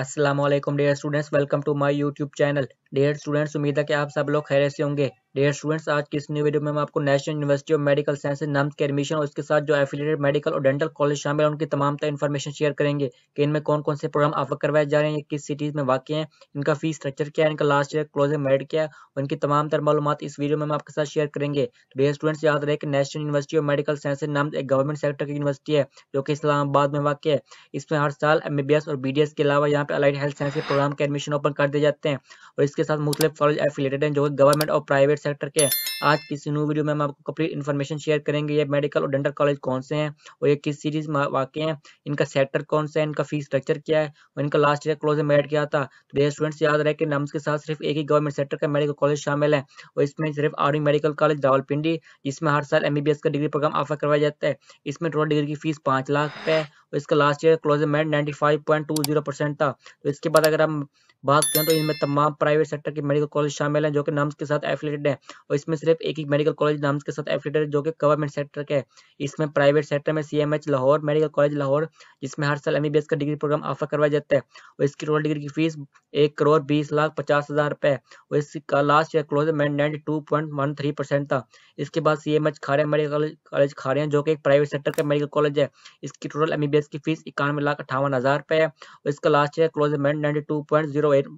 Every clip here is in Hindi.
Aslam dear students welcome to my YouTube channel dear students उम्मीद है कि आप सब लोग खैर से होंगे डेयर स्टूडेंट्स आज की इस न्यू वीडियो में हम आपको national university of medical science नाम के एडमिशन और उसके साथ जो एफिलेटेड मेडिकल और डेंटल कॉलेज शामिल है उनकी तमाम तरह इन्फॉर्मेशन शेयर करेंगे कि इनमें कौन कौन से प्रोग्राम ऑफर करवाए जा रहे हैं किस सिटीज में वाक्य हैं इनका फीस स्ट्रक्चर क्या है इनका लास्ट ईयर क्लोजिंग मेड क्या है उनकी तमाम तरह मालूम इस वीडियो में हम आपके साथ शेयर करेंगे तो डेयर स्टूडेंट्स याद रहे कि national university of medical science नाम एक गवर्नमेंट सेक्टर की यूनिवर्सिटी है जो कि इस्लामाबाद में वाकई है इसमें हर साल एम और बी के अलावा यहाँ पे अलाइड हेल्थ साइंस के प्रोग्राम के एडमिशन ओपन कर दिए जाते हैं और इसके साथ मुख्तलिफ कॉलेज एफिलेटेड हैं जो गवर्नमेंट और प्राइवेट सेक्टर के आज की इस न्यू वीडियो में हम आपको कंप्लीट इन्फॉर्मेशन शेयर करेंगे ये मेडिकल और डेंटल कॉलेज कौन से हैं और ये किस सीरीज में वाकई हैं इनका सेक्टर कौन सा है इनका फीस स्ट्रक्चर क्या है और इनका लास्ट ईयर क्लोज में एड किया था तो ये स्टूडेंट्स याद रहे कि नम्स के साथ सिर्फ एक ही गवर्नमेंट सेक्टर का मेडिकल कॉलेज शामिल है और इसमें सिर्फ आर्मी मेडिकल कॉलेज रावलपिंडी जिसमें हर साल एम का डिग्री प्रोग्राम ऑफर करवाया जाता है इसमें टोटल डिग्री की फीस पाँच लाख रुपये और तो इसका लास्ट ईयर क्लोजिंग 95.20 परसेंट था तो इसके बाद अगर हम बात करें तो इनमें तमाम प्राइवेट सेक्टर के मेडिकल कॉलेज शामिल हैं जो कि नाम्स के साथ एफिलेटेड हैं और इसमें सिर्फ एक ही मेडिकल कॉलेज नाम्स के साथ एफिलेटेड है जो कि गवर्नमेंट सेक्टर के इसमें प्राइवेट सेक्टर में C Lahore medical college Lahore जिसमें हर साल एम का डिग्री प्रोग्राम ऑफर करवाया जाता है और इसकी टोटल डिग्री की फीस एक करोड़ बीस लाख पचास हज़ार रुपये और इसका लास्ट ईयर क्लोजमेंट ninety two point one three percent था इसके बाद C M H Kharian medical college Kharian जो कि एक प्राइवेट सेक्टर का मेडिकल कॉलेज है इसकी टोटल एम डेज की फीस इक्यानवे लाख अट्ठावन हजार रुपये है और इसका लास्ट ईयर क्लोजमेंट ninety two point zero eight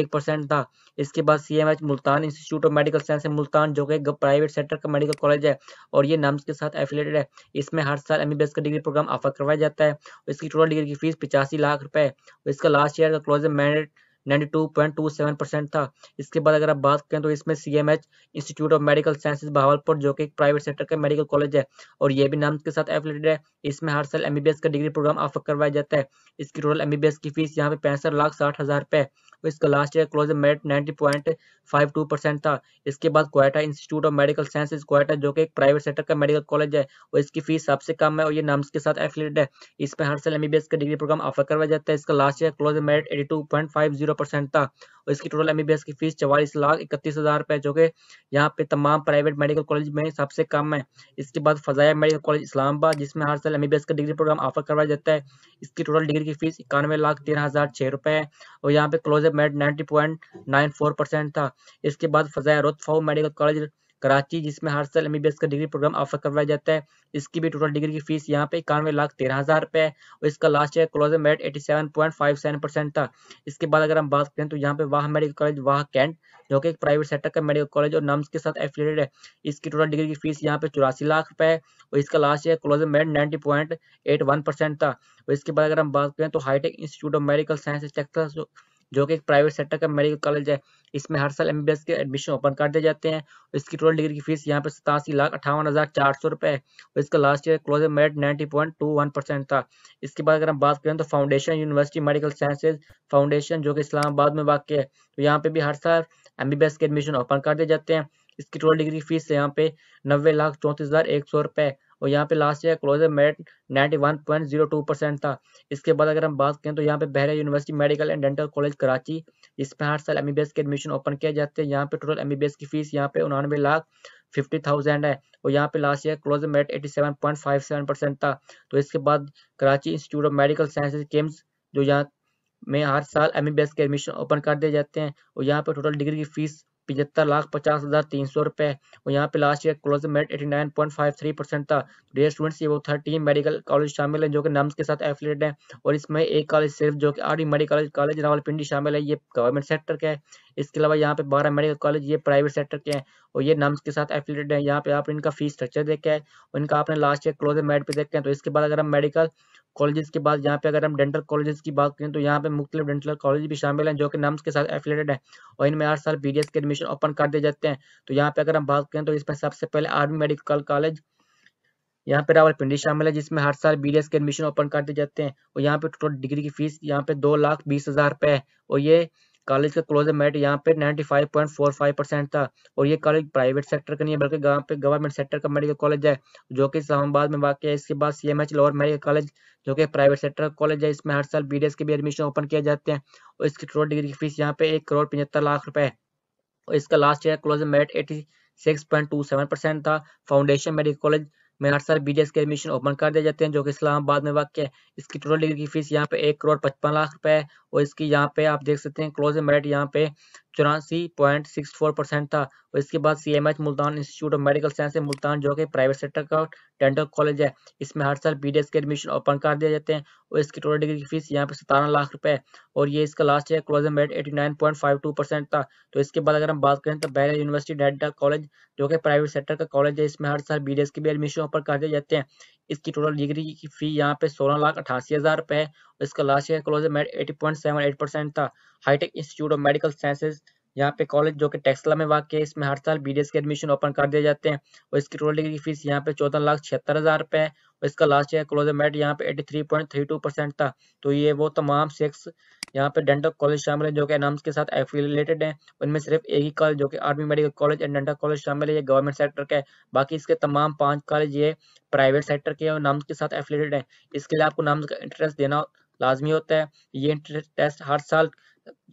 एक परसेंट था इसके बाद C M H Multan institute of medical science Multan जो कि प्राइवेट सेक्टर का मेडिकल कॉलेज है और ये नाम्स के साथ एफिलेटेड है इसमें हर साल एमबीबीएस का डिग्री प्रोग्राम ऑफर करवाया जाता है इसकी टोटल डिग्री की फीस पचासी लाख रुपए है इसका लास्ट ईयर का क्लोज मैंडेट 92.27 परसेंट था इसके बाद अगर आप बात करें तो इसमें C M H institute of medical sciences Bahawalpur जो कि प्राइवेट सेक्टर का मेडिकल कॉलेज है और ये भी नाम के साथ एफिलेटेड है इसमें हर साल एमबीबीएस का डिग्री प्रोग्राम ऑफर करवाया जाता है इसकी टोटल एमबीबीएस की फीस यहाँ पे पैंसठ लाख साठ हज़ार रुपये इसका last year close merit two percent था इसके बाद Quetta institute of medical sciences Quetta जो कि एक प्राइवेट सेक्टर का मेडिकल कॉलेज है और इसकी फीस सबसे कम है और ये नाम्स के साथ एफिलेटेड है इसमें हर साल एमबीबीएस का डिग्री प्रोग्राम ऑफर करवाया जाता है इसका last year close merit eighty zero percent था और इसकी टोटल एमबीबीएस की फीस चवालीस लाख इकतीस हज़ार रुपये जो कि यहाँ पे तमाम प्राइवेट मेडिकल कॉलेज में सबसे कम है इसके बाद फजाया मेडिकल कॉलेज इस्लामाबाद जिसमें हर साल एमबीबीएस का डिग्री प्रोग्राम ऑफर करवाया जाता है इसकी टोटल डिग्री की फीस इक्यानवे लाख तेरह हज़ार छः रुपये है और यहाँ पे क्लोज मेड ninety point nine four percent था इसके बाद Fazaia Ruth Pfau medical college Karachi जिसमें हर साल एमबीबीएस का डिग्री प्रोग्राम ऑफर करवाया जाता है इसकी भी टोटल डिग्री की फीस यहाँ पे इक्यानवे लाख तेरह हजार रुपये है और इसका last year close merit eighty seven point five seven percent था इसके बाद अगर हम बात करें तो यहाँ पे वाह मेडिकल कॉलेज वाह कैंट जो कि एक प्राइवेट सेक्टर का मेडिकल कॉलेज और नम्स के साथ एफिलेटेड है इसकी टोटल डिग्री की फीस यहाँ पे चौरासी लाख रुपए है और इसका last year close merit ninety point eight one percent था और इसके बाद अगर हम बात करें तो हाईटेक institute of medical science Taxila जो कि एक प्राइवेट सेक्टर का मेडिकल कॉलेज है इसमें हर साल एमबीबीएस के एडमिशन ओपन कर दिए जाते हैं इसकी टोटल डिग्री की फीस यहाँ पे सतासी लाख अठावन हज़ार चार सौ रुपये है और इसका last year close merit ninety point two one percent था इसके बाद अगर हम बात करें तो foundation university medical sciences foundation जो कि इस्लामाबाद में वाक्य है तो यहाँ पे भी हर साल एम के एडमिशन ओपन कर दिए जाते हैं इसकी टोटल डिग्री की फीस यहाँ पे नब्बे लाख चौंतीस हज़ार एक सौ रुपये और यहाँ पे last year point merit two percent था इसके बाद अगर हम बात करें तो यहाँ पे Bahria university medical and dental college Karachi इसमें हर साल एम के एडमिशन ओपन किया जाते हैं यहाँ पे टोटल एम की फीस यहाँ पे उन्नवे लाख फिफ्टी थाउजेंड है और यहाँ पे last year close merit eighty seven point five seven percent था तो इसके बाद Karachi institute of medical sciences KIMS जो यहाँ में हर साल एम के एडमिशन ओपन कर दिए जाते हैं और यहाँ पे टोटल डिग्री की फीस पिछहत्तर लाख पचास हज़ार तीन सौ रुपये और यहाँ पे last year close merit eighty nine point five three percent था डेयर स्टूडेंट्स ये वो थर्टी मेडिकल कॉलेज शामिल हैं जो कि नाम्स के साथ एफिलेट हैं और इसमें एक कॉलेज सिर्फ जो कि आठ मेडिकल कॉलेज रावलपिंडी शामिल है ये गवर्नमेंट सेक्टर के है इसके अलावा यहाँ पे बारह मेडिकल कॉलेज ये प्राइवेट सेक्टर के हैं और ये नाम्स के साथ एफिलेटेड है यहाँ पे आप इनका फीस स्ट्रक्चर देखा है इनका आपने लास्ट ईयर क्लोज मेट पे देखा है तो इसके बाद अगर हम मेडिकल कॉलेजेस के बाद यहाँ पे अगर हम डेंटल कॉलेजेस की बात करें तो यहाँ पे मुख्य डेंटल कॉलेज भी शामिल हैं जो कि नाम्स के साथ एफिलेटेड हैं और इनमें हर साल बी के एडमिशन ओपन कर दिए जाते हैं तो यहाँ पे अगर हम बात करें तो इसमें सबसे पहले आर्मी मेडिकल कॉलेज यहाँ पे रावलपिंडी शामिल है जिसमें हर साल बी के एडमिशन ओपन कर दिए जाते हैं और यहाँ पे टोटल डिग्री की फीस यहाँ पे दो लाख बीस हज़ार रुपये है और ये कॉलेज का क्लोज मेरिट यहाँ पे 95.45 परसेंट था और ये कॉलेज प्राइवेट सेक्टर का नहीं है बल्कि यहाँ पे गवर्नमेंट सेक्टर का मेडिकल कॉलेज है जो कि इस्लामाबाद में वाक़ है इसके बाद सीएमएच लोअर मेडिकल कॉलेज जो कि प्राइवेट सेक्टर का कॉलेज है इसमें हर साल बी के भी एडमिशन ओपन किए जाते हैं और इसकी टोटल डिग्री की फीस यहाँ पे एक करोड़ पचहत्तर लाख रुपए है और इसका last year close merit eighty था फाउंडेशन मेडिकल कॉलेज हर साल बी के एडमिशन ओपन कर दिए जाते हैं जो कि इस्लामाबाद में वाक्य है इसकी टोटल डिग्री की फीस यहाँ पे एक करोड़ पचपन लाख रुपए है और इसकी यहाँ पे आप देख सकते हैं क्लोज मेरिट यहाँ पे चौरासी पॉइंट सिक्स फोर परसेंट था और इसके बाद C M H Multan institute of medical science Multan जो कि प्राइवेट सेक्टर का डेंटल कॉलेज है इसमें हर साल बी डी एस के एडमिशन ओपन कर दिए जाते हैं और इसकी टोटल डिग्री की फीस यहाँ पे सतारह लाख रुपए और ये इसका last year closing rate eighty nine point five two percent था तो इसके बाद अगर हम बात करें तो बहरा यूनिवर्सिटी डेंटल कॉलेज जो कि प्राइवेट सेक्टर का कॉलेज है इसमें हर साल बी डी एस के भी एडमिशन ओपन कर दिए जाते हैं इसकी टोटल डिग्री की फी यहाँ पे सोलह लाख अठासी हजार रुपए है इसका last year close eighty point seven eight percent था हाईटेक इंस्टीट्यूट ऑफ मेडिकल साइंसेज यहाँ पे कॉलेज जो कि टेक्सला में वाक्य है इसमें हर साल बीडीएस के एडमिशन ओपन कर दिए जाते हैं और इसकी टोटल डिग्री फीस यहाँ पे चौदह लाख छिहत्तर हज़ार रुपए है और इसका लास्ट ईयर क्लोज मेट यहाँ पे eighty three point three two percent था तो ये वो तमाम सिक्स यहाँ पे डेंटल कॉलेज शामिल है जो कि एनाम्स के साथ एफिलेटेड है उनमें सिर्फ एक ही कॉलेज जो कि army medical college and dental college शामिल है ये गवर्नमेंट सेक्टर का है बाकी इसके तमाम पांच कॉलेज ये प्राइवेट सेक्टर के और नाम्स के साथ एफिलेटेड है इसके लिए आपको नाम्स का इंटरेस्ट देना लाजमी होता है ये टेस्ट हर साल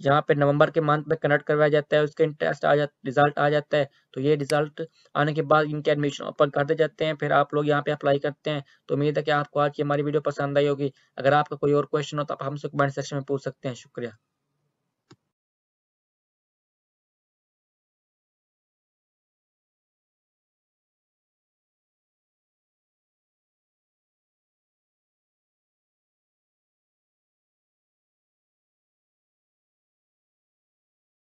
जहाँ पे नवंबर के मंथ में कन्वर्ट करवाया जाता है उसके इंटरेस्ट आ जा रिजल्ट आ जाता है तो ये रिजल्ट आने के बाद इनके एडमिशन ओपन कर दिए जाते हैं फिर आप लोग यहाँ पे अप्लाई करते हैं तो उम्मीद है कि आपको आज की हमारी वीडियो पसंद आई होगी अगर आपका कोई और क्वेश्चन हो तो आप हमसे कमेंट सेक्शन में पूछ सकते हैं शुक्रिया